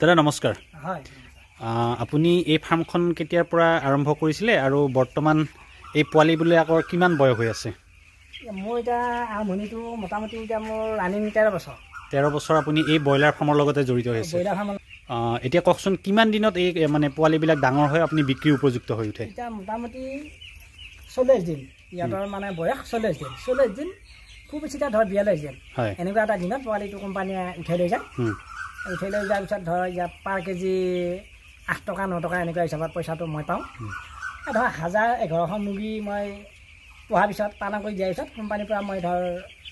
দাদা নমস্কাৰ আপুনি এই ফাৰ্মখন কেতিয়াৰ পৰা আৰম্ভ কৰিছিলে আৰু বৰ্তমান এই পোৱালিবিলাকৰ কিমান বয়স হৈ আছে মোৰ এতিয়া আৰম্ভণিটো মোটামুটি এতিয়া মোৰ আনিম তেৰ বছৰ তেৰ বছৰ আপুনি এই ব্ৰইলাৰ ফাৰ্মৰ লগতে জড়িত হৈ আছে এতিয়া কওকচোন কিমান দিনত এই মানে পোৱালিবিলাক ডাঙৰ হয় আপুনি বিক্ৰী উপযুক্ত হৈ উঠে এতিয়া মোটামুটি চল্লিছ দিন ইহঁতৰ মানে বয়স চল্লিছ দিন চল্লিছ দিন খুব বেছি এতিয়া ধৰক বিয়াল্লিছ দিন হয় এনেকুৱা এটা দিনত পোৱালিটো কোম্পানীয়ে উঠাই লৈ যায় উঠাই যোৱাৰ পিছত ধৰ ইয়াত পাৰ কেজি আঠ টকা ন টকা এনেকুৱা হিচাপত পইচাটো মই পাওঁ ধৰক হাজাৰ এঘাৰশ মুৰ্গী মই পোহাৰ পিছত পালন কৰি দিয়াৰ পিছত কোম্পানীৰ পৰা মই ধৰ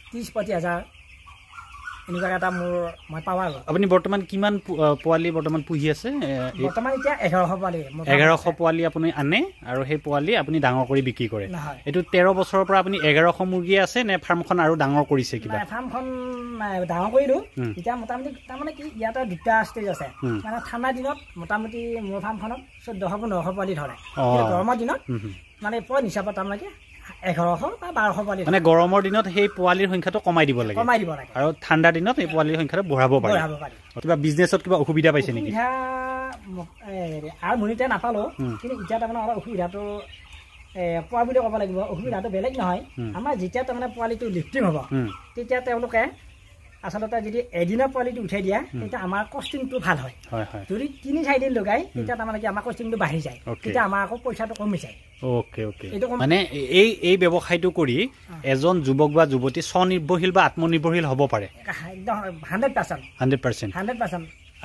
ত্ৰিছ পঁচিছ হাজাৰ এনেকুৱা এটা মোৰ মই পাওঁ আৰু আপুনি বৰ্তমান কিমান পোৱালি বৰ্তমান পুহি আছে বৰ্তমান এতিয়া এঘাৰশ পোৱালি এঘাৰশ পোৱালি আপুনি আনে আৰু সেই পোৱালি আপুনি ডাঙৰ কৰি বিক্ৰী কৰে এইটো তেৰ বছৰৰ পৰা আপুনি এঘাৰশ মুৰ্গী আছে নে ফাৰ্মখন আৰু ডাঙৰ কৰিছে কিবা ফাৰ্মখন ডাঙৰ কৰিলোঁ এতিয়া মোটামুটি তাৰমানে কি ইয়াতে দুটা ষ্টেজ আছে মানে ঠাণ্ডা দিনত মোটামুটি মোৰ ফাৰ্মখনত চৈধ্যশ পোন্ধৰশ পোৱালি ধৰে গৰমৰ দিনত মানে পইণ্ট হিচাপত তাৰমানে এঘাৰশ বা বাৰশ পোৱালি মানে গৰমৰ দিনত সেই পোৱালিৰ সংখ্যাটো কমাই দিব লাগে কমাই দিব লাগে আৰু ঠাণ্ডা দিনত সেই পোৱালিৰ সংখ্যাটো বঢ়াব পাৰে কিবা বিজনেছত কিবা অসুবিধা পাইছে নেকি আৰু মোৰ এতিয়া নাপালো কিন্তু এতিয়া তাৰমানে অলপ অসুবিধাটো পোৱা বুলি ক'ব লাগিব অসুবিধাটো বেলেগ নহয় আমাৰ যেতিয়া তাৰমানে পোৱালিটো লিফ্টিং হ'ব তেতিয়া তেওঁলোকে আচলতে যদি এদিনৰ পোৱালিটো উঠাই দিয়া তেতিয়া আমাৰ কষ্টিংটো ভাল হয় যদি তিনি চাৰিদিন লগাই তেতিয়া তাৰমানে কি আমাৰ কষ্টিংটো বাঢ়ি যায় তেতিয়া আমাৰ আকৌ পইচাটো কমি যায় মানে এই এই ব্যৱসায়টো কৰি এজন যুৱক বা যুৱতী স্বনিৰ্ভৰশীল বা আত্মনিৰ্ভৰশীল হ'ব পাৰে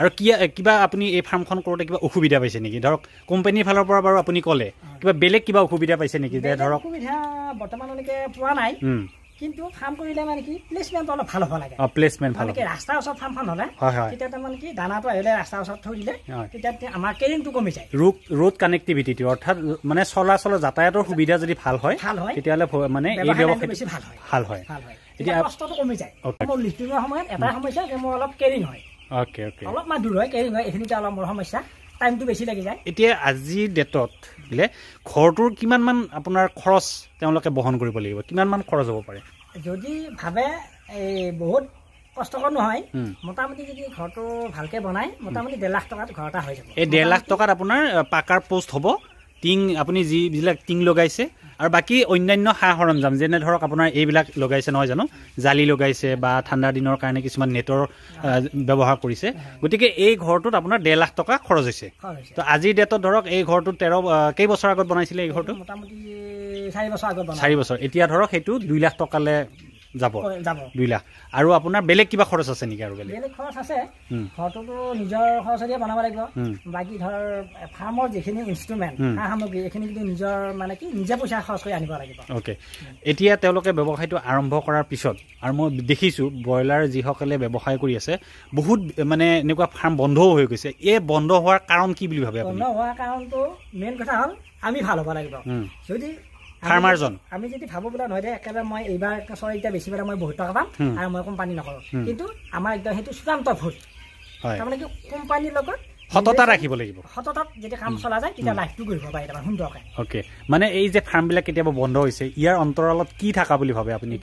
আৰু কি কিবা আপুনি এই ফাৰ্মখন কৰোঁতে কিবা অসুবিধা পাইছে নেকি ধৰক কোম্পানীৰ ফালৰ পৰা বাৰু আপুনি ক'লে কিবা বেলেগ কিবা অসুবিধা পাইছে নেকি যে ধৰক অসুবিধা বৰ্তমানলৈকে পোৱা নাই কিন্তু ফাৰ্ম কৰিলে মানে কি প্লেচমেণ্ট অলপ ভাল হ'ব লাগে ৰাস্তাৰ ওচৰত ফাৰ্মখন হ'লে তেতিয়া তাৰমানে কি দানাটো আহিলে ৰাস্তাৰ ওচৰত থৈ দিলে তেতিয়া আমাৰ কেৰিংটো কমি যায় ৰোগ ৰোড কানেক্টিভিটিটো অৰ্থাৎ মানে চলাচল যাতায়াতৰ সুবিধা যদি ভাল হয় ভাল হয় তেতিয়াহ'লে মানে এই ব্যৱসায়টো বেছি ভাল হয় ভাল হয় তেতিয়া কমি যায় মোৰ সময়ত এটা সমস্যা যে মোৰ অলপ কেৰিং হয় অলপমান দূৰ হয় কেৰিং হয় এইখিনিতে অলপ মোৰ সমস্যা টাইমটো বেছি লাগি যায় এতিয়া আজিৰ ডেটত বোলে ঘৰটোৰ কিমানমান আপোনাৰ খৰচ তেওঁলোকে বহন কৰিব লাগিব কিমানমান খৰচ হ'ব পাৰে যদি ভাবে এই বহুত কষ্টকৰ নহয় মোটামুটি যদি ঘৰটো ভালকৈ বনাই মোটামুটি ডেৰ লাখ টকাত ঘৰ এটা হৈ যাব এই ডেৰ লাখ টকাত আপোনাৰ পাকাৰ পোষ্ট হ'ব টিং আপুনি যিবিলাক টিং লগাইছে আৰু বাকী অন্যান্য সা সৰঞ্জাম যেনে ধৰক আপোনাৰ এইবিলাক লগাইছে নহয় জানো জালি লগাইছে বা ঠাণ্ডা দিনৰ কাৰণে কিছুমান নেটৰ ব্যৱহাৰ কৰিছে গতিকে এই ঘৰটোত আপোনাৰ ডেৰ লাখ টকা খৰচ হৈছে তো আজিৰ ডেটত ধৰক এই ঘৰটো তেৰ কেইবছৰ আগত বনাইছিলে এই ঘৰটো চাৰি বছৰ এতিয়া ধৰক সেইটো দুই লাখ টকালৈ যাব দুই লাখ আৰু আপোনাৰ বেলেগ কিবা খৰচ আছে নেকি আৰু বেলেগ খৰচ আছে ঘৰটোতো নিজৰ খৰচেদি বনাব লাগিব বাকী ধৰ ফাৰ্মৰ যিখিনি ইনষ্ট্ৰুমেণ্ট সা সামগ্ৰী এইখিনি কিন্তু নিজৰ মানে কি নিজে পইচা খৰচ কৰি আনিব লাগিব অ'কে এতিয়া তেওঁলোকে ব্যৱসায়টো আৰম্ভ কৰাৰ পিছত আৰু মই দেখিছোঁ ব্ৰইলাৰ যিসকলে ব্যৱসায় কৰি আছে বহুত মানে এনেকুৱা ফাৰ্ম বন্ধও হৈ গৈছে এই বন্ধ হোৱাৰ কাৰণ কি বুলি ভাবে বন্ধ হোৱাৰ কাৰণটো মেইন কথা হ'ল আমি ভাল হ'ব লাগিব যদি ফাৰ্মাৰজন আমি যদি ভাবো বোলে নহয় দে একেবাৰে মই এইবাৰ চৰাই এতিয়া বেছি পাৰে মই বহুত টকা পাম আৰু মই কোম্পানী নকৰোঁ কিন্তু আমাৰ একদম সেইটো চূড়ান্ত ভোট তাৰমানে কি কোম্পানীৰ লগত মানে এই যে ফাৰ্মবিলাক কেতিয়াবা বন্ধ হৈছে ইয়াৰ অন্তৰালত কি থাকা বুলি ভাবে আপুনি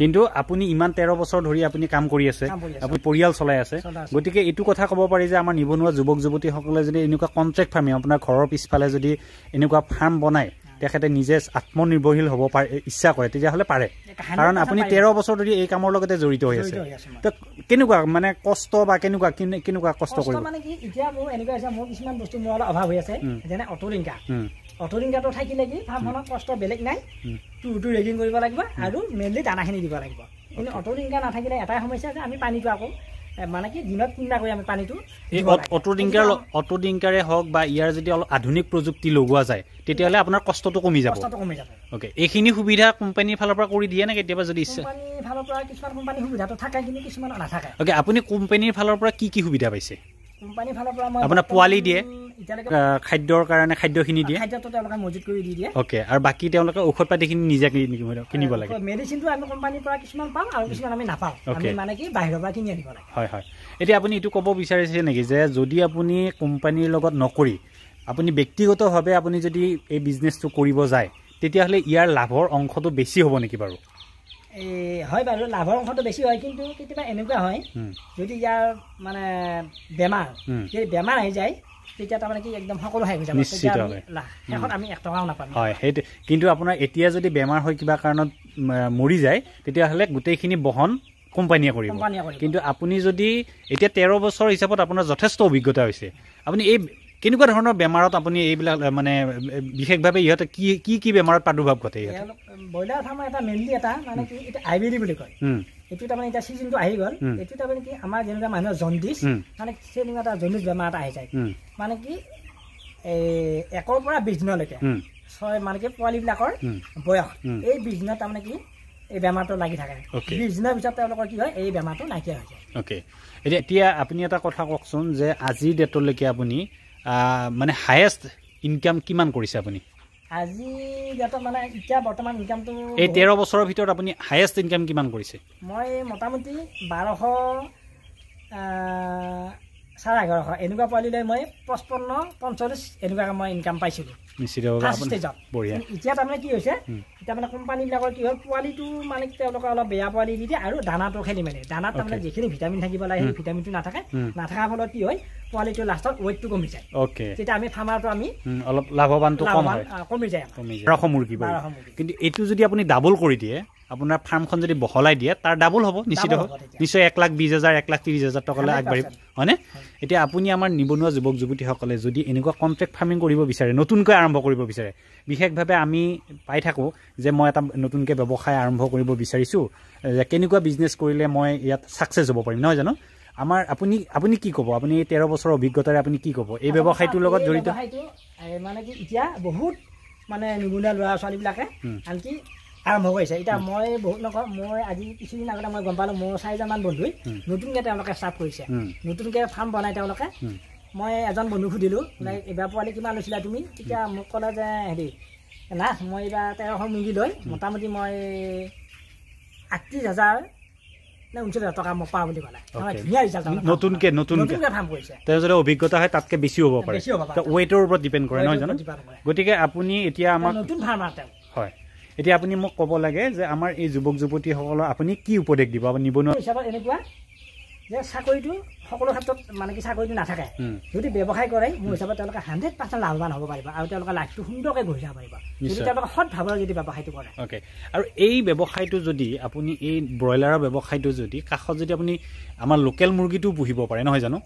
কিন্তু আপুনি ইমান তেৰ বছৰ ধৰি আপুনি কাম কৰি আছে আপুনি পৰিয়াল চলাই আছে গতিকে এইটো কথা ক'ব পাৰি যে আমাৰ নিবনুৱা যুৱক যুৱতীসকলে যদি এনেকুৱা কণ্ট্ৰেক্ট ফাৰ্মিং আপোনাৰ ঘৰৰ পিছফালে যদি এনেকুৱা ফাৰ্ম বনায় তেখেতে নিজে আত্মনিৰ্ভৰশীল হ'ব পাৰে ইচ্ছা কৰে তেতিয়াহ'লে পাৰে কাৰণ আপুনি তেৰ বছৰ ধৰি এই কামৰ লগতে জড়িত হৈ আছে কেনেকুৱা মানে কষ্ট বা কেনেকুৱা কেনেকুৱা কষ্ট কৰিব মানে কি এতিয়া মোৰ এনেকুৱা হৈছে মোৰ কিছুমান বস্তু মোৰ অলপ অভাৱ হৈ আছে যেনে অটোৰিংকা অটোৰিংকাটো থাকিলে কি ফাৰ্মখনত কষ্ট বেলেগ নাই টুৰটো ৰেগিং কৰিব লাগিব আৰু মেইনলি দানাখিনি দিব লাগিব কিন্তু অটোৰিংকা নাথাকিলে এটাই সমস্যা যে আমি পানীটো আকৌ মানে কি দিনত কিনা কৰি আমি পানীটো অটো ড্ৰিংকাৰ অটো ড্ৰিংকাৰে হওক বা ইয়াৰ যদি অলপ আধুনিক প্ৰযুক্তি লগোৱা যায় তেতিয়াহ'লে আপোনাৰ কষ্টটো কমি যাব অ'কে এইখিনি সুবিধা কোম্পানীৰ ফালৰ পৰা কৰি দিয়ে নে কেতিয়াবা যদি ইচ্ছা আপুনি কোম্পানীৰ ফালৰ পৰা কি কি সুবিধা পাইছে আপোনাৰ পোৱালি দিয়ে খাদ্যৰ কাৰণে খাদ্যখিনি দিয়ে খাদ্যটো তেওঁলোকে মজুত কৰি দি দিয়ে অ'কে আৰু বাকী তেওঁলোকে ঔষধ পাতিখিনি নিজে কিনিব লাগে মেডিচিনটো আমি কোম্পানীৰ পৰা কিছুমান পাওঁ আৰু কিছুমান আমি নাপাওঁ আমি মানে কি বাহিৰৰ পৰা কিনি আনিব লাগে হয় হয় এতিয়া আপুনি এইটো ক'ব বিচাৰিছে নেকি যে যদি আপুনি কোম্পানীৰ লগত নকৰি আপুনি ব্যক্তিগতভাৱে আপুনি যদি এই বিজনেছটো কৰিব যায় তেতিয়াহ'লে ইয়াৰ লাভৰ অংশটো বেছি হ'ব নেকি বাৰু এই হয় বাৰু লাভৰ অংশটো বেছি হয় কিন্তু কেতিয়াবা এনেকুৱা হয় যদি ইয়াৰ মানে বেমাৰ যদি বেমাৰ আহি যায় তেতিয়া তাৰমানে কি একদম সকলো হেৰি যাব নিশ্চিত এখন আমি এক টকাও নাপাম হয় সেইটো কিন্তু আপোনাৰ এতিয়া যদি বেমাৰ হৈ কিবা কাৰণত মৰি যায় তেতিয়াহ'লে গোটেইখিনি বহন কোম্পানীয়ে কৰিব কিন্তু আপুনি যদি এতিয়া তেৰ বছৰ হিচাপত আপোনাৰ যথেষ্ট অভিজ্ঞতা হৈছে আপুনি এই কেনেকুৱা ধৰণৰ বেমাৰত আপুনি এইবিলাক মানে বিশেষভাৱে ইহঁতে কি কি কি বেমাৰত প্ৰাদুৰ্ভাৱ ঘটে ব্ৰইলাৰ ফাৰ্মৰ এটা মেইনলি এটা মানে কি এটা আই বি ডি বুলি কয় এইটো তাৰমানে এতিয়া চিজনটো আহি গ'ল এইটো তাৰমানে কি আমাৰ যেনেকুৱা মানুহৰ জণ্ডিচ মানে সেনেকুৱা এটা জণ্ডিচ বেমাৰ এটা আহি যায় মানে কি এই একৰ পৰা বিছ দিনলৈকে ছয় মানে কি পোৱালিবিলাকৰ বয়স এই বিছ দিনত তাৰমানে কি এই বেমাৰটো লাগি থাকে বিছ দিনৰ পিছত তেওঁলোকৰ কি হয় এই বেমাৰটো নাইকিয়া হৈ যায় অ'কে এতিয়া এতিয়া আপুনি এটা কথা কওকচোন যে আজিৰ ডেটলৈকে আপুনি মানে হায়েষ্ট ইনকাম কিমান কৰিছে আপুনি আজি গাত মানে এতিয়া বৰ্তমান ইনকামটো এই 13 বছৰৰ ভিতৰত আপুনি হাইয়েষ্ট ইনকাম কিমান কৰিছে মই মোটামুটি 1200 চাৰে এঘাৰশ এনেকুৱা পোৱালিলে মই পঁচপন্ন পঞ্চল্লিছ এনেকুৱাকৈ মই ইনকাম পাইছিলোঁ এতিয়া তাৰমানে কি হৈছে এতিয়া মানে কোম্পানীবিলাকৰ কি হ'ল পোৱালিটো মানে তেওঁলোকে অলপ বেয়া পোৱালি দি দিয়ে আৰু দানাটো খেলি মেলে দানাত তাৰমানে যিখিনি ভিটামিন থাকিব লাগে সেই ভিটামিনটো নাথাকে নাথাকাৰ ফলত কি হয় পোৱালিটো লাষ্টত ৱেইটটো কমি যায় তেতিয়া আমি ফাৰ্মাৰটো আমি অলপ লাভৱান কমি যায় কিন্তু এইটো যদি আপুনি ডাবল কৰি দিয়ে আপোনাৰ ফাৰ্মখন যদি বহলাই দিয়ে তাৰ ডাবল হ'ব নিশ্চিত হ'ব নিশ্চয় এক লাখ বিছ হাজাৰ এক লাখ ত্ৰিছ হাজাৰ টকালৈ আগবাঢ়িব হয়নে এতিয়া আপুনি আমাৰ নিবনুৱা যুৱক যুৱতীসকলে যদি এনেকুৱা কণ্ট্ৰেক্ট ফাৰ্মিং কৰিব বিচাৰে নতুনকৈ আৰম্ভ কৰিব বিচাৰে বিশেষভাৱে আমি পাই থাকোঁ যে মই এটা নতুনকৈ ব্যৱসায় আৰম্ভ কৰিব বিচাৰিছোঁ যে কেনেকুৱা বিজনেছ কৰিলে মই ইয়াত ছাকচেছ হ'ব পাৰিম নহয় জানো আমাৰ আপুনি আপুনি কি ক'ব আপুনি এই তেৰ বছৰৰ অভিজ্ঞতাৰে আপুনি কি ক'ব এই ব্যৱসায়টোৰ লগত জড়িত মানে কি এতিয়া বহুত মানে নিবনুৱা ল'ৰা ছোৱালীবিলাকে আনকি আৰম্ভ কৰিছে এতিয়া মই বহুত নকওঁ মই আজি কিছুদিন আগতে মই গম পালোঁ মোৰ চাৰিজনমান বন্ধুই নতুনকৈ তেওঁলোকে ষ্টাৰ্ট কৰিছে নতুনকৈ ফাৰ্ম বনাই তেওঁলোকে মই এজন বন্ধু সুধিলোঁ নাই এইবাৰ পোৱালি কিমান লৈছিলা তুমি তেতিয়া মোক ক'লে যে হেৰি নাথ মই এইবাৰ তেৰশ মিলি লৈ মোটামুটি মই আঠত্ৰিছ হাজাৰ ৱেটৰ ওপৰত ডিপেণ্ড কৰে নহয় জানো গতিকে আপুনি এতিয়া আমাৰ হয় এতিয়া আপুনি মোক কব লাগে যে আমাৰ এই যুৱক যুৱতীসকলক আপুনি কি উপদেশ দিব নিবনুৱা হিচাপত এনেকুৱা যে চাকৰিটো সকলো ক্ষেত্ৰত মানে কি চাকৰিটো নাথাকে যদি ব্যৱসায় কৰে মোৰ হিচাপত তেওঁলোকে হাণ্ড্ৰেড পাৰ্চেণ্ট লাভৱান হ'ব পাৰিব আৰু তেওঁলোকে লাইফটো সুন্দৰকে ঘূৰি যাব পাৰিব তেওঁলোকে সৎ ভাৱে যদি ব্যৱসায়টো কৰে অ'কে আৰু এই ব্যৱসায়টো যদি আপুনি এই ব্ৰইলাৰৰ ব্যৱসায়টো যদি কাষত যদি আপুনি আমাৰ লোকেল মুৰ্গীটো পুহিব পাৰে নহয় জানো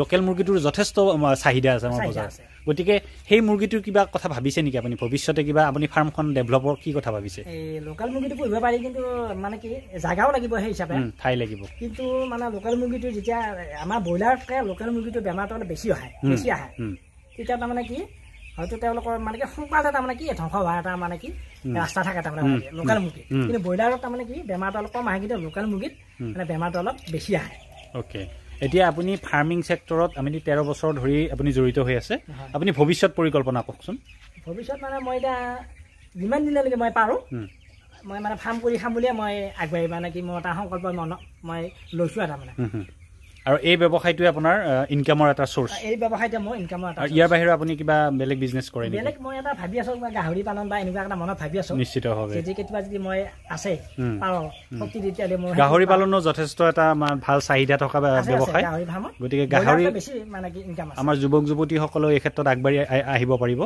লোকেল মুৰ্গীটোৰ যথেষ্ট চাহিদা আছে আমাৰ বজাৰত গতিকে সেই মুৰ্গীটোৰ কিবা কথা ভাবিছে নেকি আপুনি ভৱিষ্যতে কিবা আপুনি ফাৰ্মখন ডেভেলপৰ কি কথা ভাবিছে লোকেল মুৰ্গীটো পুহিব পাৰি কিন্তু মানে কি জাগাও লাগিব সেই হিচাপে ঠাই লাগিব কিন্তু মানে লোকেল মুৰ্গীটো যেতিয়া আমাৰ ব্ৰইলাৰতকৈ লোকেল মুৰ্গীটো বেমাৰটো অলপ বেছি আহে বেছি আহে তেতিয়া তাৰমানে কি হয়তো তেওঁলোকৰ মানে কি সোনকালে তাৰমানে কি ধ্বংস হোৱা এটা মানে কি ৰাস্তা থাকে তাৰমানে লোকেল মুৰ্গী কিন্তু ব্ৰইলাৰত তাৰমানে কি বেমাৰটো অলপ কম আহে কিন্তু লোকেল মুৰ্গীত মানে বেমাৰটো অলপ বেছি আহে অ'কে এতিয়া আপুনি ফাৰ্মিং চেক্টৰত আমি তেৰ বছৰ ধৰি আপুনি জড়িত হৈ আছে আপুনি ভৱিষ্যত পৰিকল্পনা কওকচোন ভৱিষ্যত মানে মই এতিয়া যিমান দিনলৈকে মই পাৰোঁ মই মানে ফাৰ্ম কৰি খাম বুলিয়ে মই আগবাঢ়ি মানে কি মোৰ এটা সংকল্প মনত মই লৈছোঁ এটা মানে আৰু এই ব্যৱসায়টোৱে আপোনাৰ ইনকামৰ এটা চ'ৰ্চ এই ব্যৱসায়টো মোৰ ইনকামৰ এটা ইয়াৰ বাহিৰে আপুনি কিবা বেলেগ বিজনেছ কৰে বেলেগ মই এটা ভাবি আছো কিবা গাহৰি পালন বা এনেকুৱা এটা মনত ভাবি আছো নিশ্চিতভাৱে যদি কেতিয়াবা যদি মই আছে পাওঁ শক্তি তেতিয়াহ'লে মই গাহৰি পালনৰ যথেষ্ট এটা ভাল চাহিদা থকা ব্যৱসায় গতিকে গাহৰি বেছি মানে কি ইনকাম আছে আমাৰ যুৱক যুৱতীসকলেও এই ক্ষেত্ৰত আগবাঢ়ি আহিব পাৰিব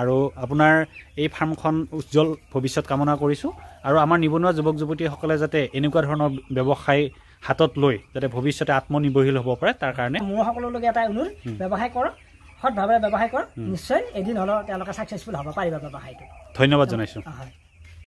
আৰু আপোনাৰ এই ফাৰ্মখন উজ্জ্বল ভৱিষ্যত কামনা কৰিছো আৰু আমাৰ নিবনুৱা যুৱক যুৱতীসকলে যাতে এনেকুৱা ধৰণৰ ব্যৱসায় হাতত লৈ যাতে ভৱিষ্যতে আত্মনিৰ্ভৰশীল হ'ব পাৰে তাৰ কাৰণে মোৰ সকলোলৈকে এটা অনুৰোধ ব্যৱসায় কৰক সৎভাৱে ব্যৱসায় কৰক নিশ্চয় এদিন হ'লেও তেওঁলোকে ছাকচেছফুল হ'ব পাৰিব ব্যৱসায়টো ধন্যবাদ জনাইছোঁ হয়